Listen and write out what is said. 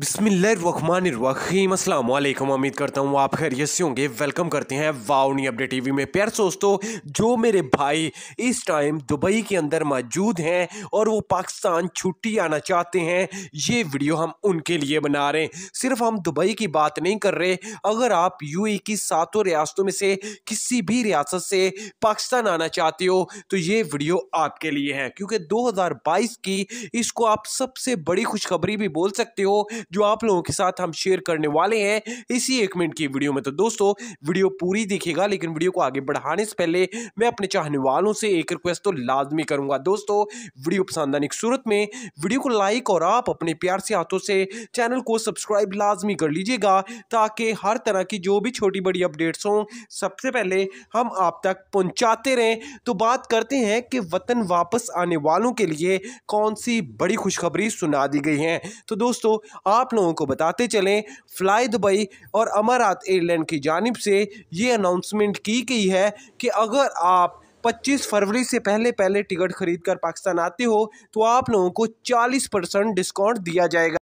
बिस्मिल्लाम असलम उम्मीद करता हूँ आप खैर से होंगे वेलकम करते हैं वाउनी अपडेट टीवी में प्यार दोस्तों जो मेरे भाई इस टाइम दुबई के अंदर मौजूद हैं और वो पाकिस्तान छुट्टी आना चाहते हैं ये वीडियो हम उनके लिए बना रहे हैं सिर्फ हम दुबई की बात नहीं कर रहे अगर आप यू की सातों रियासतों में से किसी भी रियासत से पाकिस्तान आना चाहते हो तो ये वीडियो आपके लिए है क्योंकि दो की इसको आप सबसे बड़ी खुशखबरी भी बोल सकते हो जो आप लोगों के साथ हम शेयर करने वाले हैं इसी एक मिनट की वीडियो में तो दोस्तों वीडियो पूरी दिखेगा लेकिन वीडियो को आगे बढ़ाने से पहले मैं अपने चाहने वालों से एक रिक्वेस्ट तो लाजमी करूंगा दोस्तों वीडियो पसंद आने की सूरत में वीडियो को लाइक और आप अपने प्यार से हाथों से चैनल को सब्सक्राइब लाजमी कर लीजिएगा ताकि हर तरह की जो भी छोटी बड़ी अपडेट्स हों सबसे पहले हम आप तक पहुंचाते रहें तो बात करते हैं कि वतन वापस आने वालों के लिए कौन सी बड़ी खुशखबरी सुना दी गई है तो दोस्तों आप आप लोगों को बताते चलें फ्लाई दुबई और अमारात एयरलाइन की जानब से ये अनाउंसमेंट की गई है कि अगर आप 25 फरवरी से पहले पहले टिकट खरीद कर पाकिस्तान आते हो तो आप लोगों को 40 परसेंट डिस्काउंट दिया जाएगा